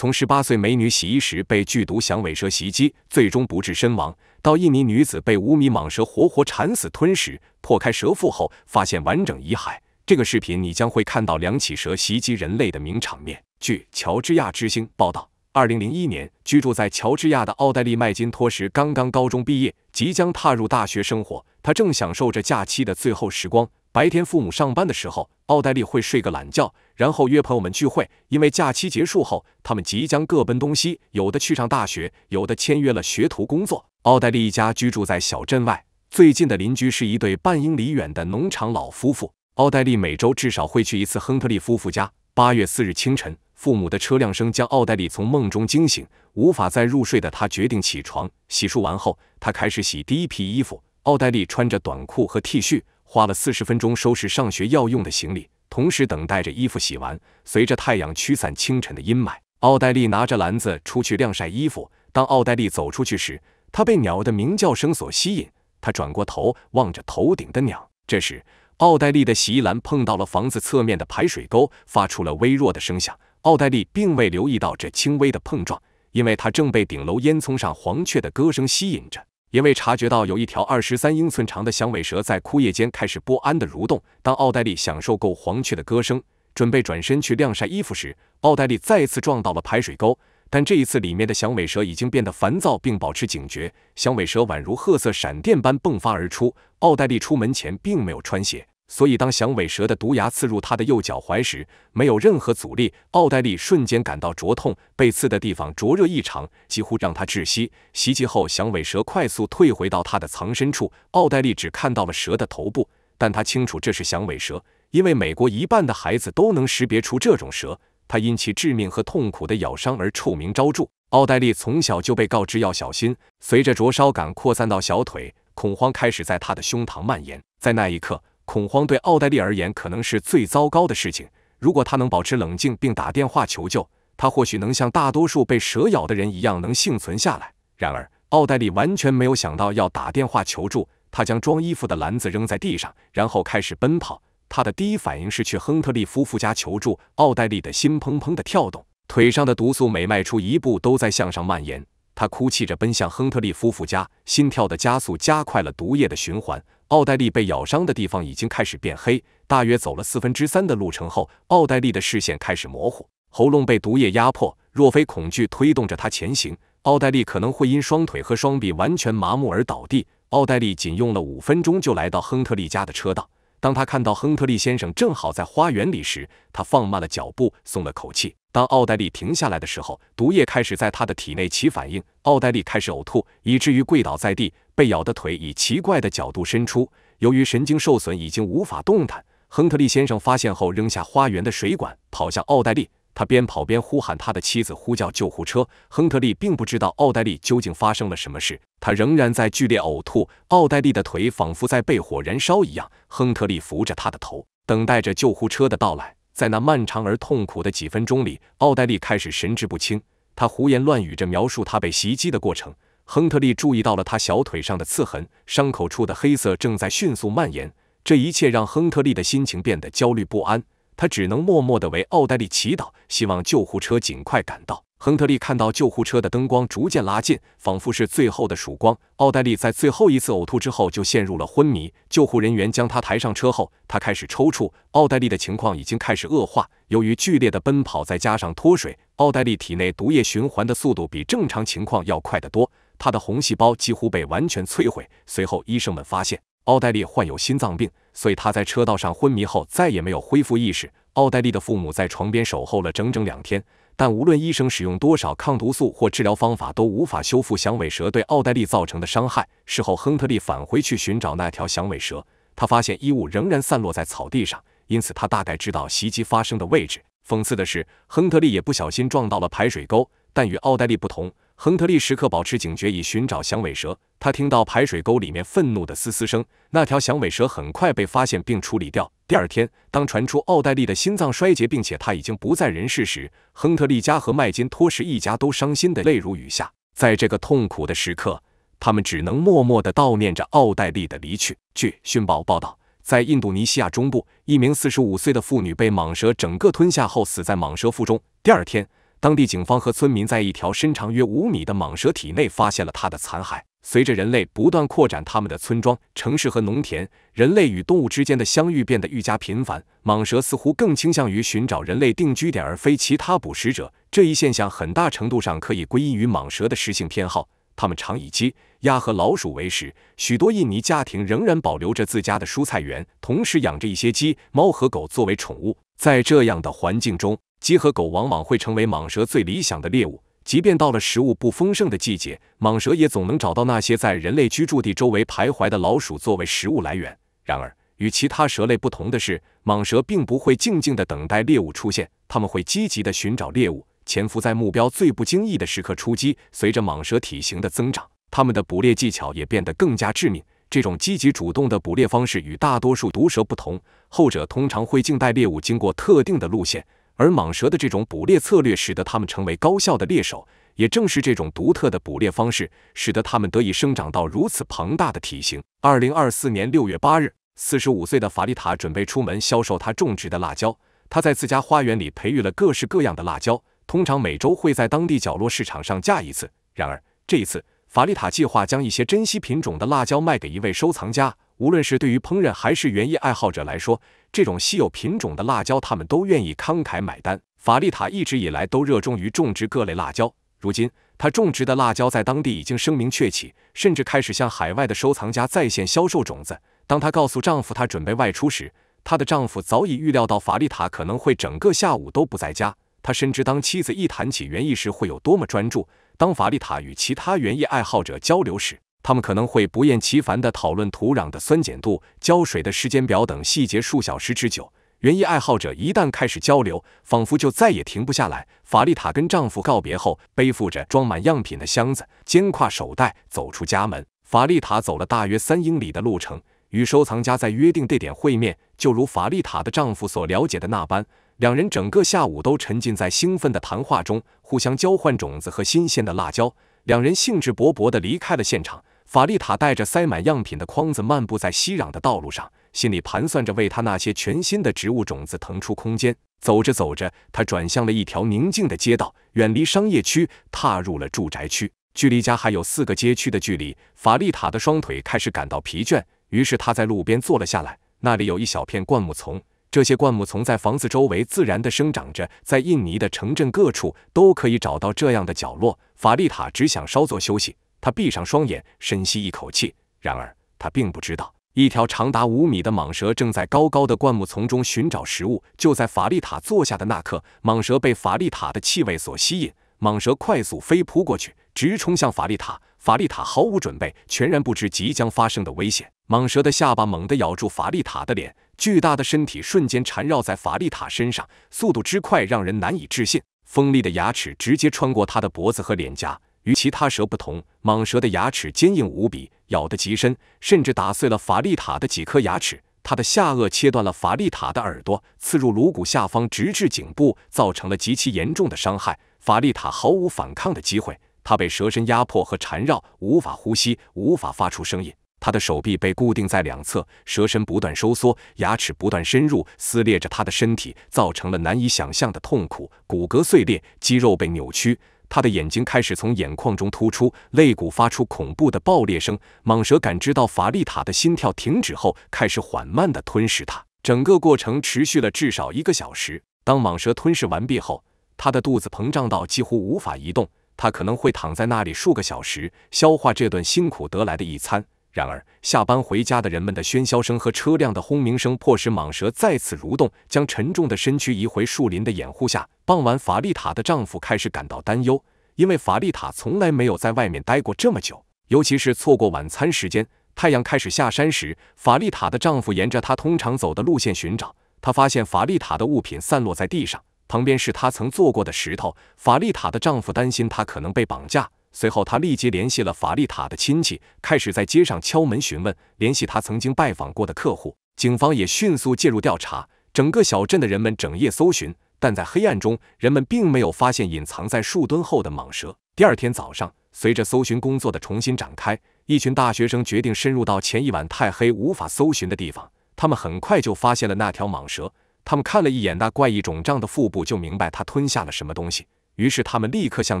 从十八岁美女洗衣时被剧毒响尾蛇袭击，最终不治身亡，到印尼女子被五米蟒蛇活活缠死吞食，破开蛇腹后发现完整遗骸。这个视频你将会看到两起蛇袭击人类的名场面。据《乔治亚之星》报道，二零零一年，居住在乔治亚的奥黛丽·麦金托什刚刚高中毕业，即将踏入大学生活，她正享受着假期的最后时光。白天，父母上班的时候，奥黛丽会睡个懒觉，然后约朋友们聚会。因为假期结束后，他们即将各奔东西，有的去上大学，有的签约了学徒工作。奥黛丽一家居住在小镇外，最近的邻居是一对半英里远的农场老夫妇。奥黛丽每周至少会去一次亨特利夫妇家。八月四日清晨，父母的车辆声将奥黛丽从梦中惊醒，无法再入睡的她决定起床。洗漱完后，她开始洗第一批衣服。奥黛丽穿着短裤和 T 恤。花了四十分钟收拾上学要用的行李，同时等待着衣服洗完。随着太阳驱散清晨的阴霾，奥黛丽拿着篮子出去晾晒衣服。当奥黛丽走出去时，她被鸟的鸣叫声所吸引，她转过头望着头顶的鸟。这时，奥黛丽的洗衣篮碰到了房子侧面的排水沟，发出了微弱的声响。奥黛丽并未留意到这轻微的碰撞，因为她正被顶楼烟囱上黄雀的歌声吸引着。也未察觉到有一条二十三英寸长的响尾蛇在枯叶间开始不安的蠕动。当奥黛丽享受够黄雀的歌声，准备转身去晾晒衣服时，奥黛丽再次撞到了排水沟，但这一次里面的响尾蛇已经变得烦躁并保持警觉。响尾蛇宛如褐色闪电般迸发而出。奥黛丽出门前并没有穿鞋。所以，当响尾蛇的毒牙刺入他的右脚踝时，没有任何阻力。奥黛丽瞬间感到灼痛，被刺的地方灼热异常，几乎让他窒息。袭击后，响尾蛇快速退回到它的藏身处。奥黛丽只看到了蛇的头部，但他清楚这是响尾蛇，因为美国一半的孩子都能识别出这种蛇。它因其致命和痛苦的咬伤而臭名昭著。奥黛丽从小就被告知要小心。随着灼烧感扩散到小腿，恐慌开始在他的胸膛蔓延。在那一刻。恐慌对奥黛丽而言可能是最糟糕的事情。如果她能保持冷静并打电话求救，她或许能像大多数被蛇咬的人一样能幸存下来。然而，奥黛丽完全没有想到要打电话求助。她将装衣服的篮子扔在地上，然后开始奔跑。她的第一反应是去亨特利夫妇家求助。奥黛丽的心砰砰地跳动，腿上的毒素每迈出一步都在向上蔓延。她哭泣着奔向亨特利夫妇家，心跳的加速加快了毒液的循环。奥黛丽被咬伤的地方已经开始变黑。大约走了四分之三的路程后，奥黛丽的视线开始模糊，喉咙被毒液压迫。若非恐惧推动着她前行，奥黛丽可能会因双腿和双臂完全麻木而倒地。奥黛丽仅用了五分钟就来到亨特利家的车道。当她看到亨特利先生正好在花园里时，她放慢了脚步，松了口气。当奥黛丽停下来的时候，毒液开始在她的体内起反应。奥黛丽开始呕吐，以至于跪倒在地，被咬的腿以奇怪的角度伸出。由于神经受损，已经无法动弹。亨特利先生发现后，扔下花园的水管，跑向奥黛丽。他边跑边呼喊他的妻子，呼叫救护车。亨特利并不知道奥黛丽究竟发生了什么事，他仍然在剧烈呕吐。奥黛丽的腿仿佛在被火燃烧一样。亨特利扶着她的头，等待着救护车的到来。在那漫长而痛苦的几分钟里，奥黛丽开始神志不清，她胡言乱语着描述她被袭击的过程。亨特利注意到了她小腿上的刺痕，伤口处的黑色正在迅速蔓延。这一切让亨特利的心情变得焦虑不安，他只能默默的为奥黛丽祈祷，希望救护车尽快赶到。亨特利看到救护车的灯光逐渐拉近，仿佛是最后的曙光。奥黛丽在最后一次呕吐之后就陷入了昏迷。救护人员将她抬上车后，她开始抽搐。奥黛丽的情况已经开始恶化，由于剧烈的奔跑再加上脱水，奥黛丽体内毒液循环的速度比正常情况要快得多，她的红细胞几乎被完全摧毁。随后，医生们发现奥黛丽患有心脏病，所以她在车道上昏迷后再也没有恢复意识。奥黛丽的父母在床边守候了整整两天。但无论医生使用多少抗毒素或治疗方法，都无法修复响尾蛇对奥黛丽造成的伤害。事后，亨特利返回去寻找那条响尾蛇，他发现衣物仍然散落在草地上，因此他大概知道袭击发生的位置。讽刺的是，亨特利也不小心撞到了排水沟。但与奥黛丽不同，亨特利时刻保持警觉，以寻找响尾蛇。他听到排水沟里面愤怒的嘶嘶声，那条响尾蛇很快被发现并处理掉。第二天，当传出奥黛丽的心脏衰竭，并且他已经不在人世时，亨特利家和麦金托什一家都伤心的泪如雨下。在这个痛苦的时刻，他们只能默默的悼念着奥黛丽的离去。据《讯报》报道，在印度尼西亚中部，一名45岁的妇女被蟒蛇整个吞下后死在蟒蛇腹中。第二天。当地警方和村民在一条身长约五米的蟒蛇体内发现了它的残骸。随着人类不断扩展他们的村庄、城市和农田，人类与动物之间的相遇变得愈加频繁。蟒蛇似乎更倾向于寻找人类定居点，而非其他捕食者。这一现象很大程度上可以归因于蟒蛇的食性偏好，它们常以鸡、鸭和老鼠为食。许多印尼家庭仍然保留着自家的蔬菜园，同时养着一些鸡、猫和狗作为宠物。在这样的环境中，鸡和狗往往会成为蟒蛇最理想的猎物，即便到了食物不丰盛的季节，蟒蛇也总能找到那些在人类居住地周围徘徊的老鼠作为食物来源。然而，与其他蛇类不同的是，蟒蛇并不会静静的等待猎物出现，它们会积极的寻找猎物，潜伏在目标最不经意的时刻出击。随着蟒蛇体型的增长，它们的捕猎技巧也变得更加致命。这种积极主动的捕猎方式与大多数毒蛇不同，后者通常会静待猎物经过特定的路线。而蟒蛇的这种捕猎策略使得它们成为高效的猎手，也正是这种独特的捕猎方式，使得它们得以生长到如此庞大的体型。二零二四年六月八日，四十五岁的法利塔准备出门销售他种植的辣椒。他在自家花园里培育了各式各样的辣椒，通常每周会在当地角落市场上架一次。然而，这一次，法利塔计划将一些珍稀品种的辣椒卖给一位收藏家。无论是对于烹饪还是园艺爱好者来说，这种稀有品种的辣椒，他们都愿意慷慨买单。法利塔一直以来都热衷于种植各类辣椒，如今她种植的辣椒在当地已经声名鹊起，甚至开始向海外的收藏家在线销售种子。当她告诉丈夫她准备外出时，她的丈夫早已预料到法利塔可能会整个下午都不在家。他深知当妻子一谈起园艺时会有多么专注。当法利塔与其他园艺爱好者交流时，他们可能会不厌其烦地讨论土壤的酸碱度、浇水的时间表等细节，数小时之久。园艺爱好者一旦开始交流，仿佛就再也停不下来。法丽塔跟丈夫告别后，背负着装满样品的箱子，肩挎手袋，走出家门。法丽塔走了大约三英里的路程，与收藏家在约定地点会面。就如法丽塔的丈夫所了解的那般，两人整个下午都沉浸在兴奋的谈话中，互相交换种子和新鲜的辣椒。两人兴致勃勃地离开了现场。法丽塔带着塞满样品的筐子漫步在熙攘的道路上，心里盘算着为他那些全新的植物种子腾出空间。走着走着，他转向了一条宁静的街道，远离商业区，踏入了住宅区。距离家还有四个街区的距离，法丽塔的双腿开始感到疲倦，于是他在路边坐了下来，那里有一小片灌木丛。这些灌木丛在房子周围自然地生长着，在印尼的城镇各处都可以找到这样的角落。法利塔只想稍作休息，他闭上双眼，深吸一口气。然而他并不知道，一条长达五米的蟒蛇正在高高的灌木丛中寻找食物。就在法利塔坐下的那刻，蟒蛇被法利塔的气味所吸引，蟒蛇快速飞扑过去，直冲向法利塔。法利塔毫无准备，全然不知即将发生的危险。蟒蛇的下巴猛地咬住法利塔的脸。巨大的身体瞬间缠绕在法利塔身上，速度之快让人难以置信。锋利的牙齿直接穿过他的脖子和脸颊。与其他蛇不同，蟒蛇的牙齿坚硬无比，咬得极深，甚至打碎了法利塔的几颗牙齿。它的下颚切断了法利塔的耳朵，刺入颅骨下方，直至颈部，造成了极其严重的伤害。法利塔毫无反抗的机会，他被蛇身压迫和缠绕，无法呼吸，无法发出声音。他的手臂被固定在两侧，蛇身不断收缩，牙齿不断深入，撕裂着他的身体，造成了难以想象的痛苦。骨骼碎裂，肌肉被扭曲，他的眼睛开始从眼眶中突出，肋骨发出恐怖的爆裂声。蟒蛇感知到法利塔的心跳停止后，开始缓慢地吞噬他。整个过程持续了至少一个小时。当蟒蛇吞噬完毕后，他的肚子膨胀到几乎无法移动，他可能会躺在那里数个小时，消化这段辛苦得来的一餐。然而，下班回家的人们的喧嚣声和车辆的轰鸣声，迫使蟒蛇再次蠕动，将沉重的身躯移回树林的掩护下。傍晚，法丽塔的丈夫开始感到担忧，因为法丽塔从来没有在外面待过这么久，尤其是错过晚餐时间。太阳开始下山时，法丽塔的丈夫沿着她通常走的路线寻找，他发现法丽塔的物品散落在地上，旁边是她曾坐过的石头。法丽塔的丈夫担心她可能被绑架。随后，他立即联系了法利塔的亲戚，开始在街上敲门询问，联系他曾经拜访过的客户。警方也迅速介入调查，整个小镇的人们整夜搜寻，但在黑暗中，人们并没有发现隐藏在树墩后的蟒蛇。第二天早上，随着搜寻工作的重新展开，一群大学生决定深入到前一晚太黑无法搜寻的地方。他们很快就发现了那条蟒蛇，他们看了一眼那怪异肿胀的腹部，就明白它吞下了什么东西。于是他们立刻向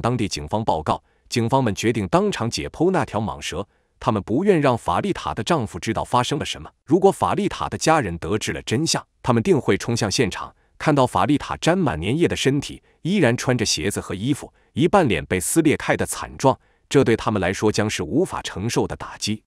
当地警方报告。警方们决定当场解剖那条蟒蛇。他们不愿让法丽塔的丈夫知道发生了什么。如果法丽塔的家人得知了真相，他们定会冲向现场，看到法丽塔沾满粘液的身体，依然穿着鞋子和衣服，一半脸被撕裂开的惨状，这对他们来说将是无法承受的打击。